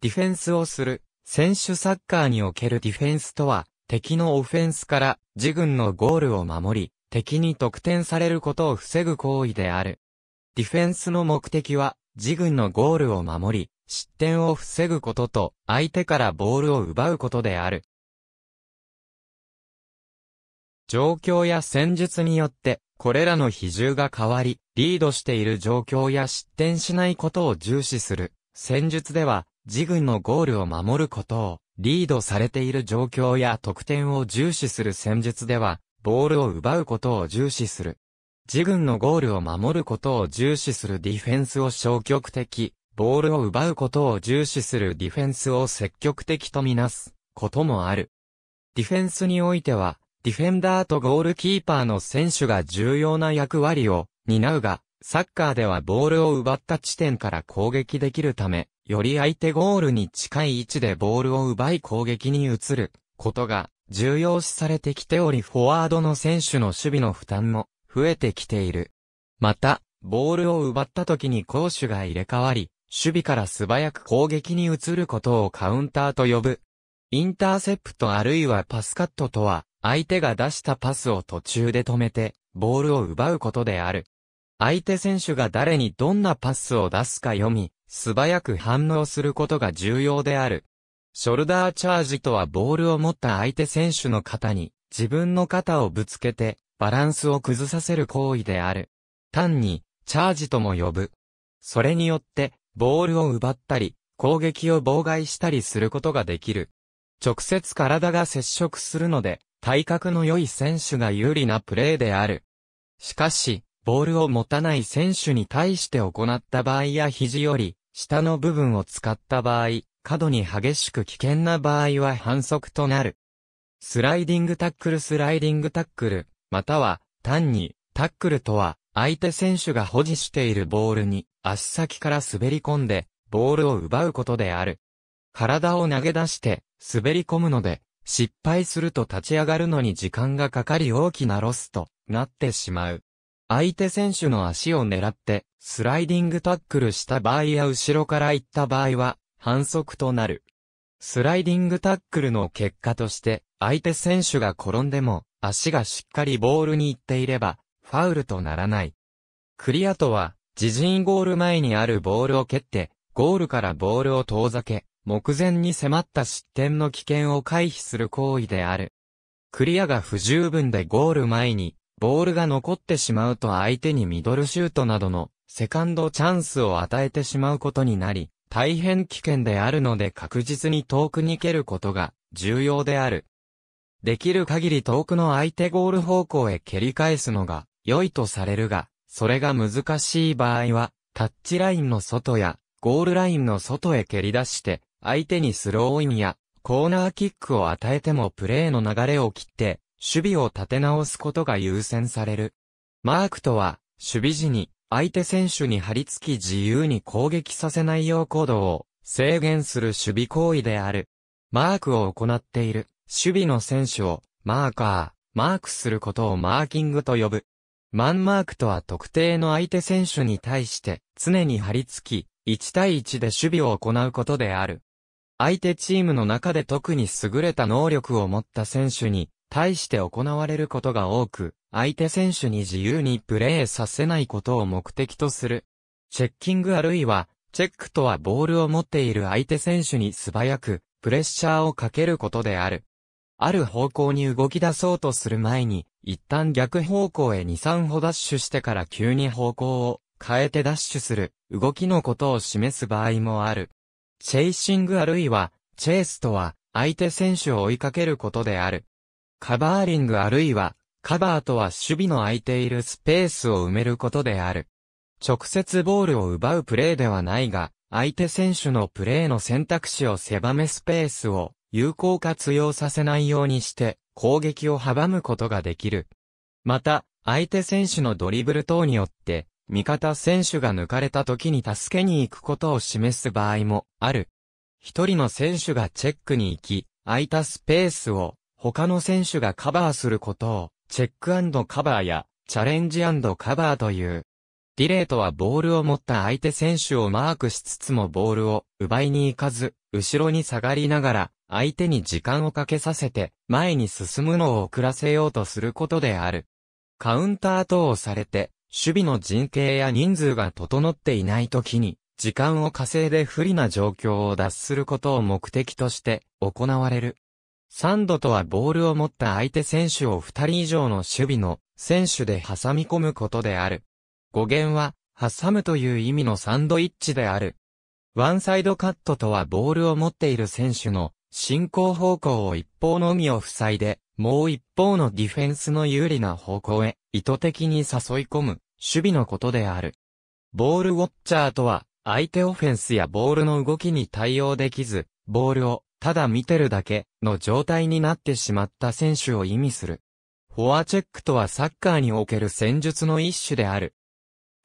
ディフェンスをする、選手サッカーにおけるディフェンスとは、敵のオフェンスから自軍のゴールを守り、敵に得点されることを防ぐ行為である。ディフェンスの目的は、自軍のゴールを守り、失点を防ぐことと、相手からボールを奪うことである。状況や戦術によって、これらの比重が変わり、リードしている状況や失点しないことを重視する。戦術では、自軍のゴールを守ることを、リードされている状況や得点を重視する戦術では、ボールを奪うことを重視する。自軍のゴールを守ることを重視するディフェンスを消極的、ボールを奪うことを重視するディフェンスを積極的とみなすこともある。ディフェンスにおいては、ディフェンダーとゴールキーパーの選手が重要な役割を担うが、サッカーではボールを奪った地点から攻撃できるため、より相手ゴールに近い位置でボールを奪い攻撃に移ることが重要視されてきておりフォワードの選手の守備の負担も増えてきている。また、ボールを奪った時に攻守が入れ替わり、守備から素早く攻撃に移ることをカウンターと呼ぶ。インターセプトあるいはパスカットとは、相手が出したパスを途中で止めて、ボールを奪うことである。相手選手が誰にどんなパスを出すか読み、素早く反応することが重要である。ショルダーチャージとはボールを持った相手選手の肩に自分の肩をぶつけてバランスを崩させる行為である。単にチャージとも呼ぶ。それによってボールを奪ったり攻撃を妨害したりすることができる。直接体が接触するので体格の良い選手が有利なプレーである。しかし、ボールを持たない選手に対して行った場合や肘より下の部分を使った場合、過度に激しく危険な場合は反則となる。スライディングタックルスライディングタックル、または単にタックルとは相手選手が保持しているボールに足先から滑り込んでボールを奪うことである。体を投げ出して滑り込むので失敗すると立ち上がるのに時間がかかり大きなロスとなってしまう。相手選手の足を狙って、スライディングタックルした場合や後ろから行った場合は、反則となる。スライディングタックルの結果として、相手選手が転んでも、足がしっかりボールに行っていれば、ファウルとならない。クリアとは、自陣ゴール前にあるボールを蹴って、ゴールからボールを遠ざけ、目前に迫った失点の危険を回避する行為である。クリアが不十分でゴール前にボールが残ってしまうと相手にミドルシュートなどのセカンドチャンスを与えてしまうことになり、大変危険であるので確実に遠くに蹴ることが重要である。できる限り遠くの相手ゴール方向へ蹴り返すのが良いとされるが、それが難しい場合は、タッチラインの外やゴールラインの外へ蹴り出して、相手にスローインやコーナーキックを与えてもプレーの流れを切って、守備を立て直すことが優先される。マークとは、守備時に、相手選手に張り付き自由に攻撃させないよう行動を制限する守備行為である。マークを行っている守備の選手をマーカー、マークすることをマーキングと呼ぶ。マンマークとは特定の相手選手に対して常に張り付き、1対1で守備を行うことである。相手チームの中で特に優れた能力を持った選手に対して行われることが多く、相手選手に自由にプレーさせないことを目的とする。チェッキングあるいは、チェックとはボールを持っている相手選手に素早く、プレッシャーをかけることである。ある方向に動き出そうとする前に、一旦逆方向へ2、3歩ダッシュしてから急に方向を変えてダッシュする動きのことを示す場合もある。チェイシングあるいは、チェイスとは、相手選手を追いかけることである。カバーリングあるいは、カバーとは守備の空いているスペースを埋めることである。直接ボールを奪うプレーではないが、相手選手のプレーの選択肢を狭めスペースを有効活用させないようにして、攻撃を阻むことができる。また、相手選手のドリブル等によって、味方選手が抜かれた時に助けに行くことを示す場合もある。一人の選手がチェックに行き、空いたスペースを他の選手がカバーすることを、チェックカバーや、チャレンジカバーという。ディレーとはボールを持った相手選手をマークしつつもボールを奪いに行かず、後ろに下がりながら、相手に時間をかけさせて、前に進むのを遅らせようとすることである。カウンター等をされて、守備の陣形や人数が整っていない時に、時間を稼いで不利な状況を脱することを目的として行われる。サンドとはボールを持った相手選手を二人以上の守備の選手で挟み込むことである。語源は、挟むという意味のサンドイッチである。ワンサイドカットとはボールを持っている選手の進行方向を一方のみを塞いで、もう一方のディフェンスの有利な方向へ意図的に誘い込む守備のことである。ボールウォッチャーとは、相手オフェンスやボールの動きに対応できず、ボールをただ見てるだけの状態になってしまった選手を意味する。フォアチェックとはサッカーにおける戦術の一種である。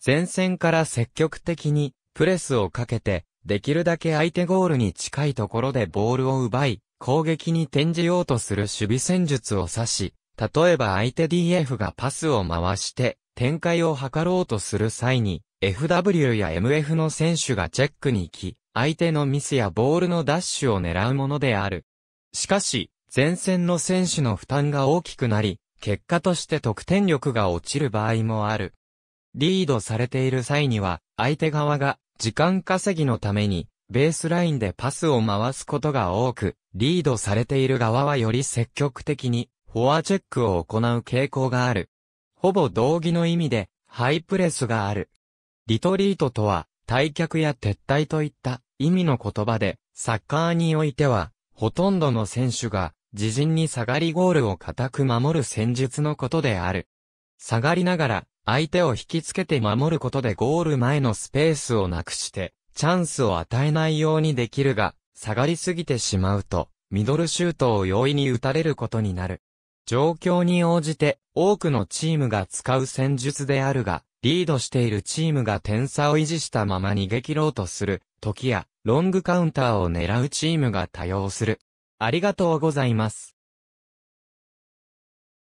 前線から積極的にプレスをかけて、できるだけ相手ゴールに近いところでボールを奪い、攻撃に転じようとする守備戦術を指し、例えば相手 DF がパスを回して、展開を図ろうとする際に、FW や MF の選手がチェックに行き、相手のミスやボールのダッシュを狙うものである。しかし、前線の選手の負担が大きくなり、結果として得点力が落ちる場合もある。リードされている際には、相手側が時間稼ぎのために、ベースラインでパスを回すことが多く、リードされている側はより積極的に、フォアチェックを行う傾向がある。ほぼ同義の意味で、ハイプレスがある。リトリートとは、退却や撤退といった意味の言葉で、サッカーにおいては、ほとんどの選手が、自陣に下がりゴールを固く守る戦術のことである。下がりながら、相手を引きつけて守ることでゴール前のスペースをなくして、チャンスを与えないようにできるが、下がりすぎてしまうと、ミドルシュートを容易に打たれることになる。状況に応じて、多くのチームが使う戦術であるが、リードしているチームが点差を維持したまま逃げ切ろうとする時や、ロングカウンターを狙うチームが多用する。ありがとうございます。